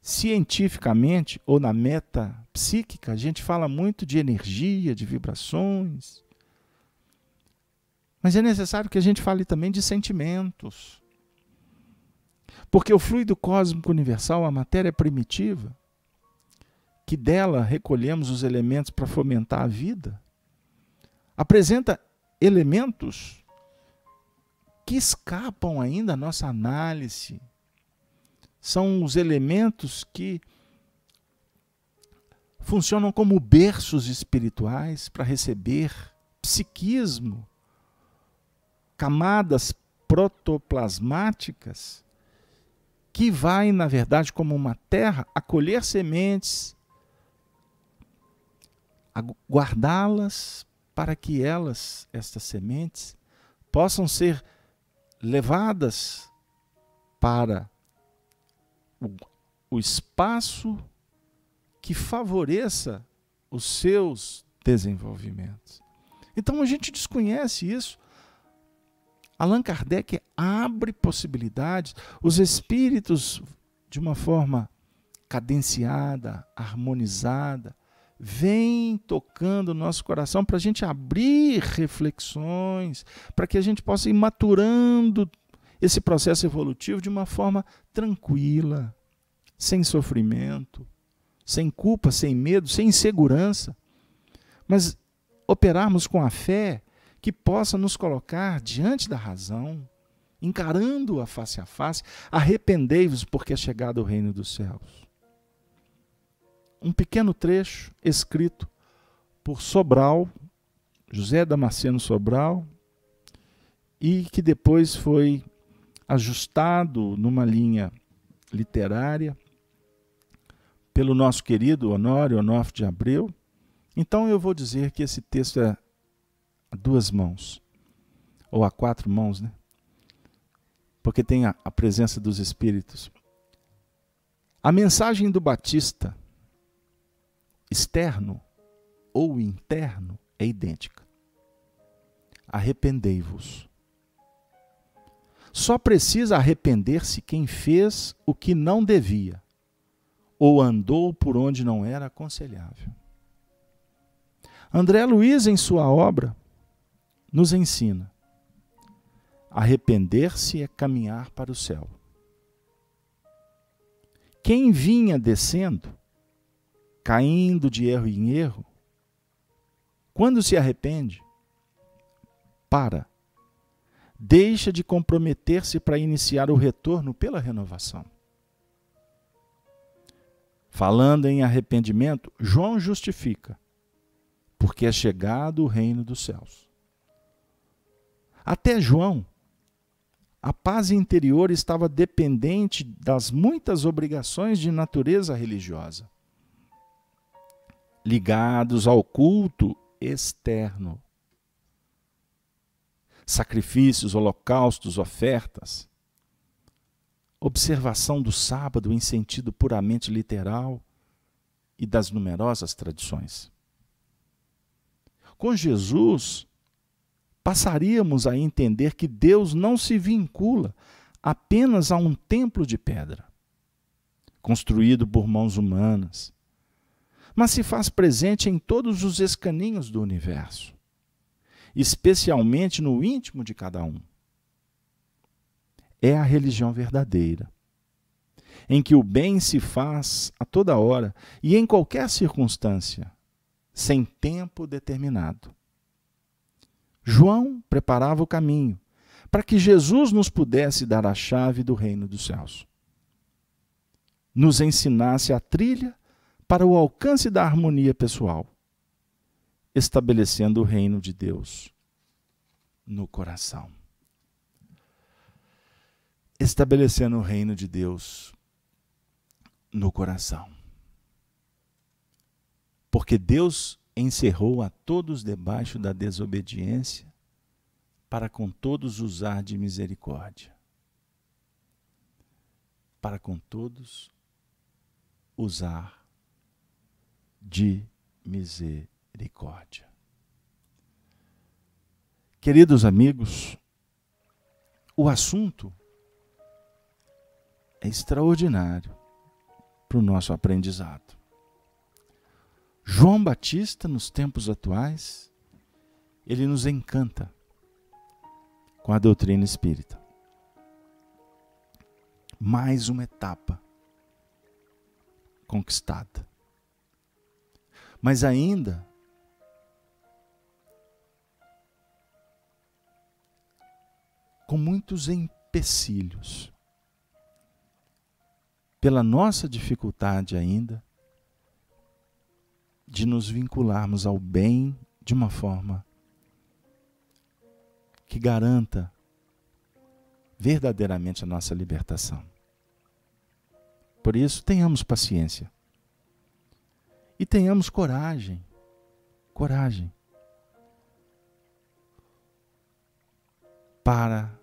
Cientificamente ou na meta psíquica, a gente fala muito de energia, de vibrações. Mas é necessário que a gente fale também de sentimentos. Porque o fluido cósmico universal, a matéria é primitiva, que dela recolhemos os elementos para fomentar a vida, apresenta elementos que escapam ainda à nossa análise. São os elementos que funcionam como berços espirituais para receber psiquismo, camadas protoplasmáticas que vai, na verdade, como uma terra, acolher sementes, guardá-las para que elas, estas sementes, possam ser levadas para o espaço que favoreça os seus desenvolvimentos. Então a gente desconhece isso. Allan Kardec abre possibilidades, os espíritos, de uma forma cadenciada, harmonizada, vem tocando o nosso coração para a gente abrir reflexões, para que a gente possa ir maturando esse processo evolutivo de uma forma tranquila, sem sofrimento, sem culpa, sem medo, sem insegurança, mas operarmos com a fé que possa nos colocar diante da razão, encarando-a face a face, arrependei-vos porque é chegado o reino dos céus um pequeno trecho escrito por Sobral, José Damasceno Sobral, e que depois foi ajustado numa linha literária pelo nosso querido Honório Onofre de Abreu. Então eu vou dizer que esse texto é a duas mãos, ou a quatro mãos, né? Porque tem a, a presença dos Espíritos. A mensagem do Batista externo ou interno é idêntica. Arrependei-vos. Só precisa arrepender-se quem fez o que não devia ou andou por onde não era aconselhável. André Luiz, em sua obra, nos ensina: arrepender-se é caminhar para o céu. Quem vinha descendo caindo de erro em erro, quando se arrepende, para. Deixa de comprometer-se para iniciar o retorno pela renovação. Falando em arrependimento, João justifica, porque é chegado o reino dos céus. Até João, a paz interior estava dependente das muitas obrigações de natureza religiosa ligados ao culto externo. Sacrifícios, holocaustos, ofertas, observação do sábado em sentido puramente literal e das numerosas tradições. Com Jesus, passaríamos a entender que Deus não se vincula apenas a um templo de pedra, construído por mãos humanas, mas se faz presente em todos os escaninhos do universo, especialmente no íntimo de cada um. É a religião verdadeira, em que o bem se faz a toda hora e em qualquer circunstância, sem tempo determinado. João preparava o caminho para que Jesus nos pudesse dar a chave do reino dos céus. Nos ensinasse a trilha para o alcance da harmonia pessoal, estabelecendo o reino de Deus no coração. Estabelecendo o reino de Deus no coração. Porque Deus encerrou a todos debaixo da desobediência, para com todos usar de misericórdia. Para com todos usar de misericórdia. Queridos amigos, o assunto é extraordinário para o nosso aprendizado. João Batista, nos tempos atuais, ele nos encanta com a doutrina espírita. Mais uma etapa conquistada. Mas ainda com muitos empecilhos. Pela nossa dificuldade ainda de nos vincularmos ao bem de uma forma que garanta verdadeiramente a nossa libertação. Por isso, tenhamos paciência e tenhamos coragem. Coragem. Para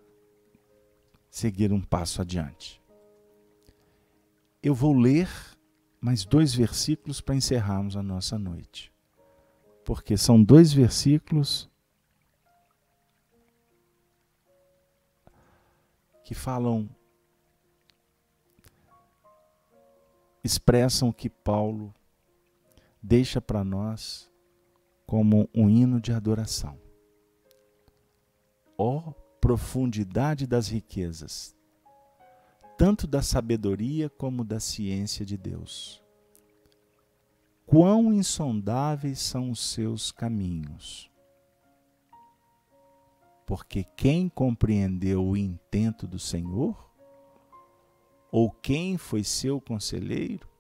seguir um passo adiante. Eu vou ler mais dois versículos para encerrarmos a nossa noite. Porque são dois versículos que falam, expressam o que Paulo deixa para nós como um hino de adoração. Ó oh, profundidade das riquezas, tanto da sabedoria como da ciência de Deus. Quão insondáveis são os seus caminhos. Porque quem compreendeu o intento do Senhor, ou quem foi seu conselheiro,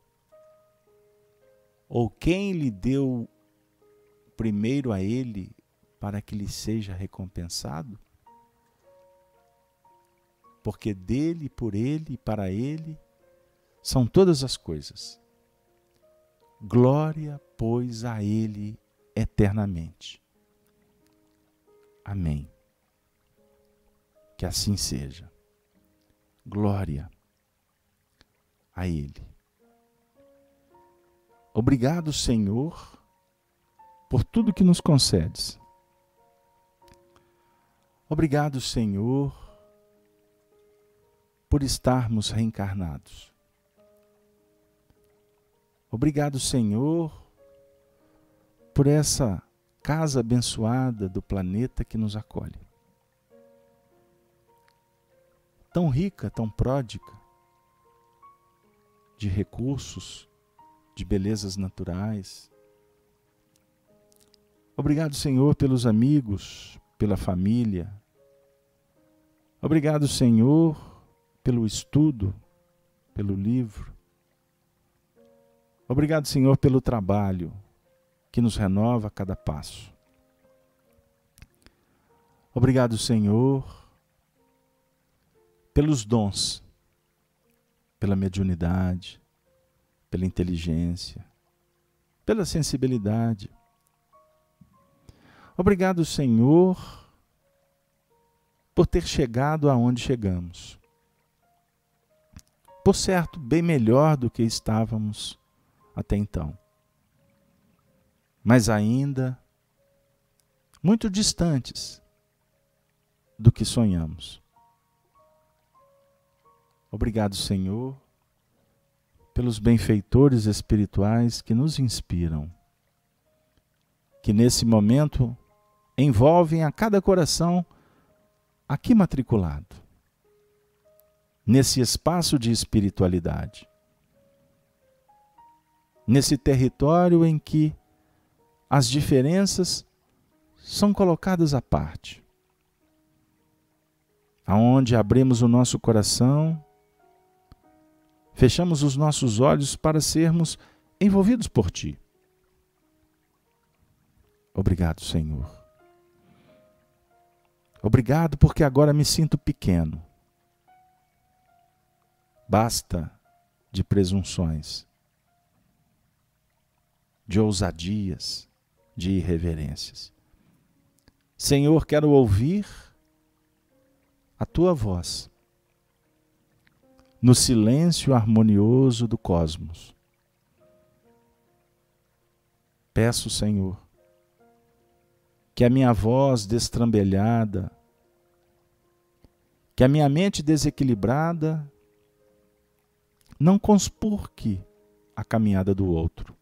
ou quem lhe deu primeiro a ele para que lhe seja recompensado? Porque dele, por ele e para ele são todas as coisas. Glória, pois, a ele eternamente. Amém. Que assim seja. Glória a Ele. Obrigado, Senhor, por tudo que nos concedes. Obrigado, Senhor, por estarmos reencarnados. Obrigado, Senhor, por essa casa abençoada do planeta que nos acolhe. Tão rica, tão pródiga de recursos, de belezas naturais. Obrigado, Senhor, pelos amigos, pela família. Obrigado, Senhor, pelo estudo, pelo livro. Obrigado, Senhor, pelo trabalho que nos renova a cada passo. Obrigado, Senhor, pelos dons, pela mediunidade, pela inteligência, pela sensibilidade. Obrigado, Senhor, por ter chegado aonde chegamos. Por certo, bem melhor do que estávamos até então. Mas ainda muito distantes do que sonhamos. Obrigado, Senhor, pelos benfeitores espirituais que nos inspiram, que nesse momento envolvem a cada coração aqui matriculado, nesse espaço de espiritualidade, nesse território em que as diferenças são colocadas à parte, aonde abrimos o nosso coração Fechamos os nossos olhos para sermos envolvidos por Ti. Obrigado, Senhor. Obrigado porque agora me sinto pequeno. Basta de presunções, de ousadias, de irreverências. Senhor, quero ouvir a tua voz no silêncio harmonioso do cosmos. Peço, Senhor, que a minha voz destrambelhada, que a minha mente desequilibrada não conspurque a caminhada do outro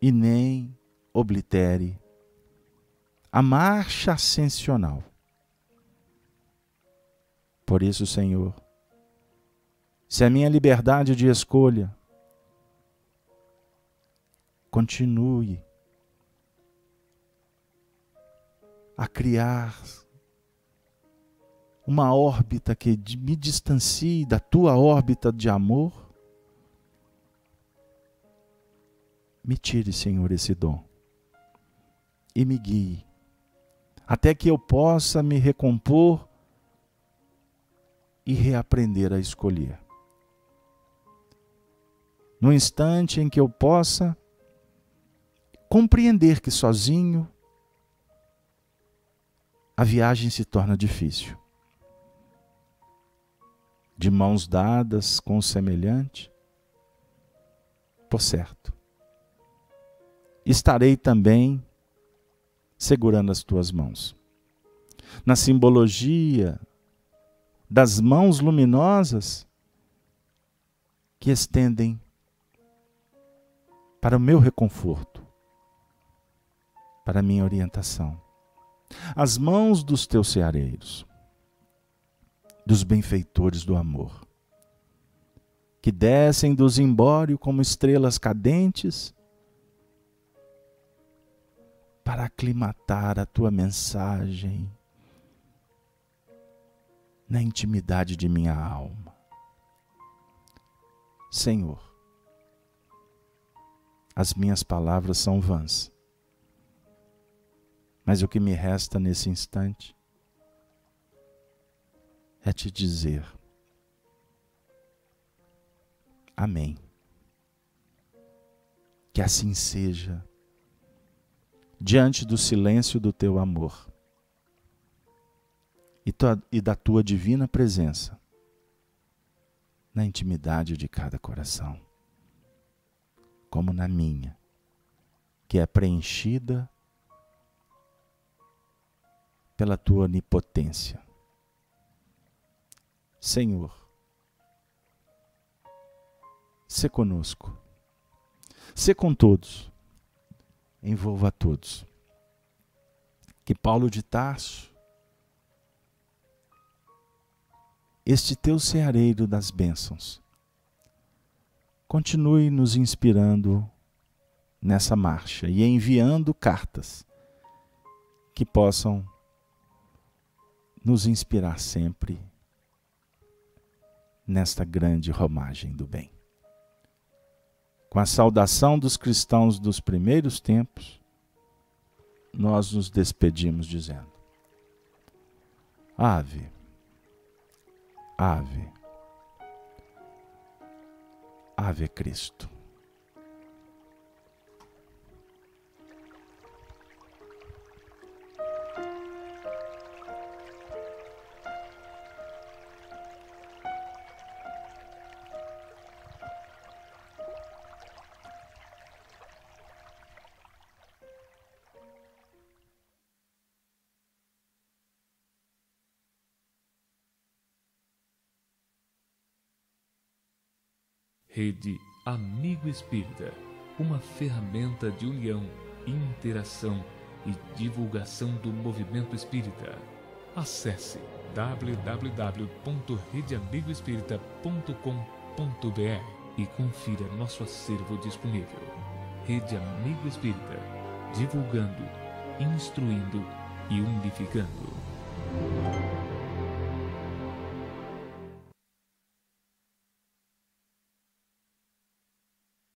e nem oblitere a marcha ascensional. Por isso, Senhor, se a minha liberdade de escolha continue a criar uma órbita que me distancie da tua órbita de amor, me tire, Senhor, esse dom e me guie, até que eu possa me recompor e reaprender a escolher. No instante em que eu possa compreender que sozinho a viagem se torna difícil. De mãos dadas com o semelhante, por certo, estarei também segurando as tuas mãos. Na simbologia das mãos luminosas que estendem para o meu reconforto, para a minha orientação. As mãos dos teus ceareiros, dos benfeitores do amor, que descem do zimbório como estrelas cadentes para aclimatar a tua mensagem na intimidade de minha alma. Senhor, as minhas palavras são vãs, mas o que me resta nesse instante é te dizer: Amém. Que assim seja, diante do silêncio do teu amor e, tua, e da tua divina presença na intimidade de cada coração, como na minha, que é preenchida pela tua onipotência. Senhor, se conosco, se com todos, envolva a todos. Que Paulo de Tarso este teu ceareiro das bênçãos. Continue nos inspirando nessa marcha e enviando cartas que possam nos inspirar sempre nesta grande romagem do bem. Com a saudação dos cristãos dos primeiros tempos, nós nos despedimos dizendo: Ave Ave. Ave Cristo. Rede Amigo Espírita, uma ferramenta de união, interação e divulgação do movimento espírita. Acesse www.redeamigoespírita.com.br e confira nosso acervo disponível. Rede Amigo Espírita, divulgando, instruindo e unificando.